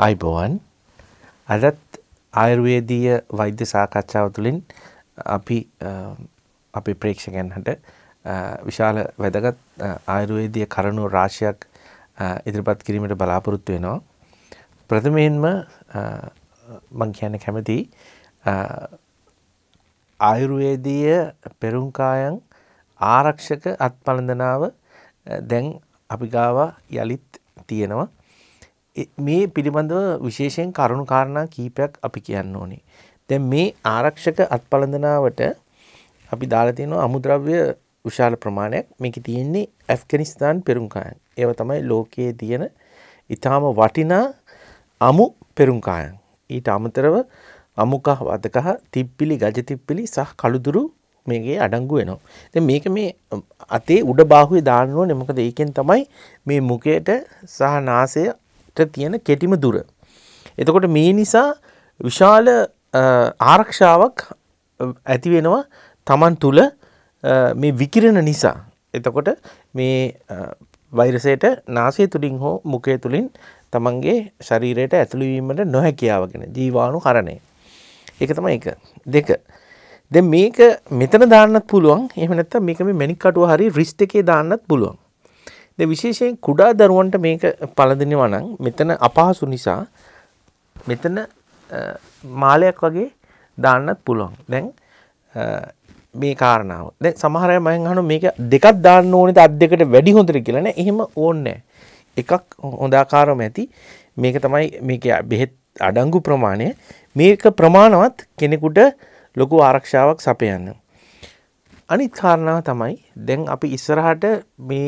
අයිබෝවන් අදත් ආයුර්වේදීය වෛද්‍ය සාකච්ඡාව තුළින් අපි අපි ප්‍රේක්ෂකයන්හට විශාල වැදගත් ආයුර්වේදීය කරුණු රාශියක් ඉදිරිපත් කිරීමට බලාපොරොත්තු වෙනවා. ප්‍රථමයෙන්ම මං කියන්න කැමති ආයුර්වේදීය පෙරුම්කායන් ආරක්ෂක අත්පලඳනාව දැන් අපි ගාවා යලිත් තියෙනවා මේ පිළිබඳව විශේෂයෙන් කරුණු කාරණා කීපයක් අපි කියන්න ඕනේ. දැන් මේ ආරක්ෂක අත්පලඳනාවට අපි දාලා තියෙනවා අමුද්‍රව්‍ය විශාල ප්‍රමාණයක්. මේකේ තියෙන්නේ ඇෆ්ගනිස්තාන් පෙරුම්කායන්. ඒව තමයි ලෝකයේ තියෙන ඊටාම වටිනා අමු පෙරුම්කායන්. ඊට අමතරව අමුකහ වදකහ තිප්පිලි ගජ තිප්පිලි සහ කළුදුරු මේකේ අඩංගු වෙනවා. දැන් මේක මේ අතේ උඩ බාහුවේ දාන්න ඕනේ. මොකද ඒකෙන් තමයි මේ මුඛයට සහ නාසය තියෙන කෙටිම දුර. එතකොට මේ නිසා විශාල ආරක්ෂාවක් ඇති වෙනවා Taman තුල මේ විකිරණ නිසා. එතකොට මේ වෛරසයට නාසය තුලින් හෝ මුඛය තුලින් තමන්ගේ ශරීරයට ඇතුළු වීමට නොහැකියාවගෙන ජීවාණු කරණය. ඒක තමයි එක. දෙක. දැන් මේක මෙතන දාන්නත් පුළුවන්. එහෙම නැත්නම් මේක මේ මැණික් කටුව හරි රිස්ට් එකේ දාන්නත් පුළුවන්. ද විශේෂයෙන් කුඩා දරුවන්ට මේක පළඳිනවා නම් මෙතන අපහසු නිසා මෙතන මාලයක් වගේ දාන්නත් පුළුවන්. දැන් මේ කාරණාව. දැන් සමහර අය මම අහනවා මේක දෙකක් දාන්න ඕනේද අත් දෙකට වැඩි හොඳට කියලා නෑ. එහෙම ඕනේ එකක් හොඳ ආකාරම ඇති. මේක තමයි මේක බෙහෙත් අඩංගු ප්‍රමාණය. මේක ප්‍රමාණවත් කෙනෙකුට ලොකු ආරක්ෂාවක් සපයන්න. අනිත් කාරණාව තමයි දැන් අපි ඉස්සරහට මේ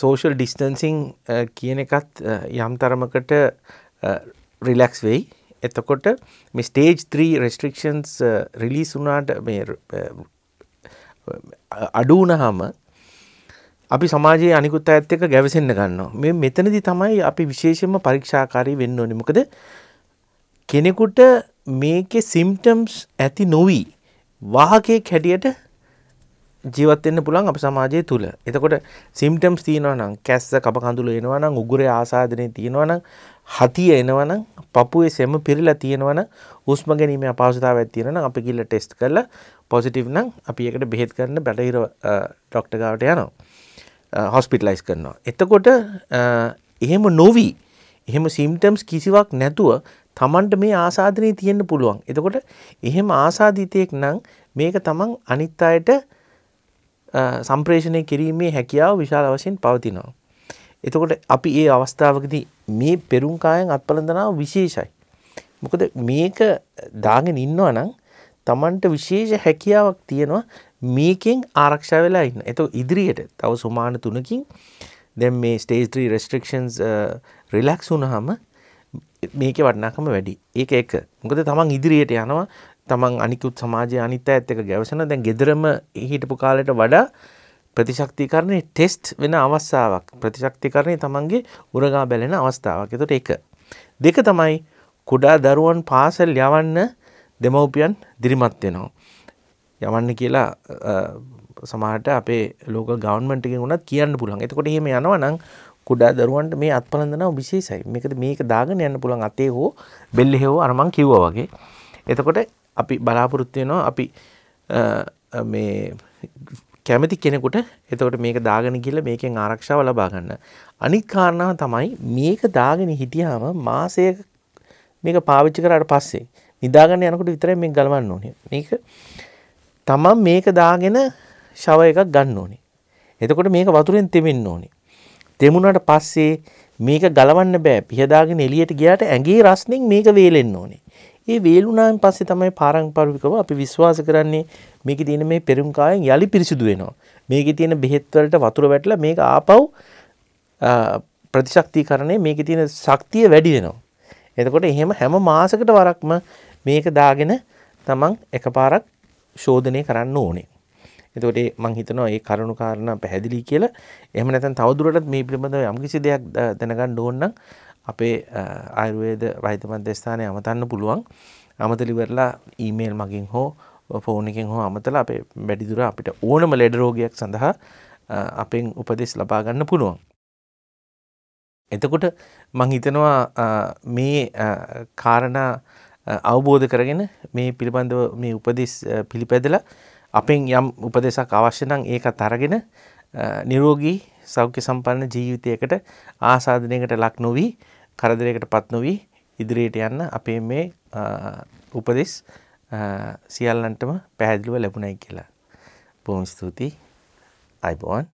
සෝෂල් ඩිස්ටන්සිං කියන එකත් යම් තරමකට රිලැක්ස් වෙයි එතකොට මේ ස්ටේජ් 3 රෙස්ට්‍රික්ෂන්ස් රිලීස් වුණාට මේ අඩු වුණාම අපි සමාජයේ අනිකුත් අයත් එක්ක ගැවසෙන්න ගන්නවා. මේ මෙතනදී තමයි අපි විශේෂයෙන්ම පරීක්ෂාකාරී වෙන්න ඕනේ. මොකද කෙනෙකුට මේකේ සිම්ටම්ස් ඇති නොවි වාහකයෙක් හැටියට ජීවත් වෙන්න පුළුවන් අපේ සමාජය තුල. එතකොට සිම්ටම්ස් තියෙනවා නම් කැස්ස කබ කඳුළු එනවා නම් උගුරේ ආසාදනය තියෙනවා නම් හතිය එනවා නම් පපුවේ සෙම පිරලා තියෙනවා නම් හුස්ම ගැනීමේ අපහසුතාවයක් තියෙනවා නම් අපි ගිහලා ටෙස්ට් කරලා පොසිටිව් නම් අපි ඒකට බෙහෙත් කරන්න බටහිර ඩොක්ටර් ගාවට යනවා. හොස්පිටලයිස් කරනවා. එතකොට එහෙම නොවි එහෙම සිම්ටම්ස් කිසිවක් නැතුව තමන්ට මේ ආසාධනය තියෙන්න පුළුවන්. එතකොට එහෙම ආසාධිතයෙක් නම් මේක තමන් අනිත් අයට සම්ප්‍රේෂණය කිරීමේ හැකියාව විශාල වශයෙන් පවතිනවා. එතකොට අපි ඒ අවස්ථාවකදී මේ පෙරුම්කායෙන් අත්පලඳනාව විශේෂයි. මොකද මේක දාගෙන ඉන්නවා නම් තමන්ට විශේෂ හැකියාවක් තියෙනවා මේකෙන් ආරක්ෂා වෙලා ඉන්න. එතකොට ඉදිරියට තව සුමාන තුනකින් දැන් මේ ස්ටේජ් 3 restrictions රිලැක්ස් වුණාම මේකේ වටිනාකම වැඩි. ඒක එක. මොකද තමන් ඉදිරියට යනවා තමන් අනිකුත් සමාජය අනිත ඇත් එක ගැවසන දැන් ගෙදරම හිටපු කාලට වඩා ප්‍රතිශක්තිකරණය ටෙස්ට් වෙන අවස්සාාවක් ප්‍රතිශක්තිකරණය තමන්ගේ උරගා බැලෙන අවස්ථාවක් එතට එක. දෙක තමයි කුඩා දරුවන් පාසල් යවන්න දෙමවපියන් දිරිමත් වෙනවා. යවන්න කියලා සමහට අපේ ලෝක ගවන්මටෙන් වුණත් කියන්න පුළන් එතකොට හෙම යනවනං කුඩා දරුවන්ට මේ අත්පලඳනාව විශේෂයි මේකද මේක දාගෙන යන්න පුළන් අතේ හෝ බෙල්ලි හෙෝ අරමං කිව්ව වගේ. එතකොට අපි බලාපොරොත්තු වෙනවා අපි මේ කැමති කෙනෙකුට එතකොට මේක දාගෙන ගිහලා මේකෙන් ආරක්ෂාව ලබා ගන්න. අනිත් කාරණාව තමයි මේක දාගෙන හිටියාම මාසයක මේක පාවිච්චි කරාට පස්සේ නිදාගන්න යනකොට විතරයි මේක ගලවන්න ඕනේ. මේක තමන් මේක දාගෙන ෂව එකක් ගන්න ඕනේ. එතකොට මේක වතුරෙන් තෙමෙන්න ඕනේ. තෙමුණාට පස්සේ මේක ගලවන්න බෑ. පිහදාගෙන එළියට ගියාට ඇඟේ රස්නෙන් මේක වේලෙන්න ඕනේ. ඒ වේලුනාන් පස්සේ තමයි පාරම්පරිකව අපි විශ්වාස කරන්නේ මේකේ තියෙන මේ පෙරුම්කායෙන් යලි පිරිසිදු වෙනවා. මේකේ තියෙන බෙහෙත් වලට වතුර වැටලා මේක ආපහු ප්‍රතිශක්තිකරණය මේකේ තියෙන ශක්තිය වැඩි වෙනවා. එතකොට එහෙම හැම මාසකට වරක්ම මේක දාගෙන තමන් එකපාරක් ශෝධනය කරන්න ඕනේ. එතකොට මං හිතනවා ඒ කරුණු කාරණා පැහැදිලි කියලා. එහෙම නැත්නම් තවදුරටත් මේ පිළිබඳව යම්කිසි දෙයක් දැනගන්න ඕන නම් අපේ ආයුර්වේද වෛද්‍ය මධ්‍යස්ථානයේ අමතන්න පුළුවන්. අමතලා ඉවරලා ඊමේල් මගින් හෝ ෆෝන් එකෙන් හෝ අමතලා අපේ වැඩිදුර අපිට ඕනම ලෙඩ රෝගයක් සඳහා අපෙන් උපදෙස් ලබා ගන්න පුළුවන්. එතකොට මං හිතනවා මේ කාරණා අවබෝධ කරගෙන මේ පිළිබඳව මේ උපදෙස් පිළිපැදලා අපෙන් යම් උපදෙසක් අවශ්‍ය නම් ඒක තරගෙන නිරෝගී සෞඛ්‍ය සම්පන්න ජීවිතයකට ආසාධනයකට ලක් නොවී කරදරයකට පත් නොවී ඉදිරියට යන්න අපේ මේ උපදෙස් සියල්ලන්ටම පැහැදිලිව ලැබුණයි කියලා. බොහොම ස්තුතියි. අයිබෝන්